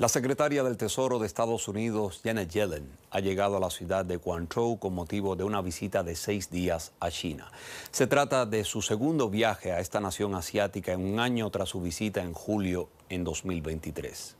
La secretaria del Tesoro de Estados Unidos, Janet Yellen, ha llegado a la ciudad de Guangzhou con motivo de una visita de seis días a China. Se trata de su segundo viaje a esta nación asiática en un año tras su visita en julio en 2023.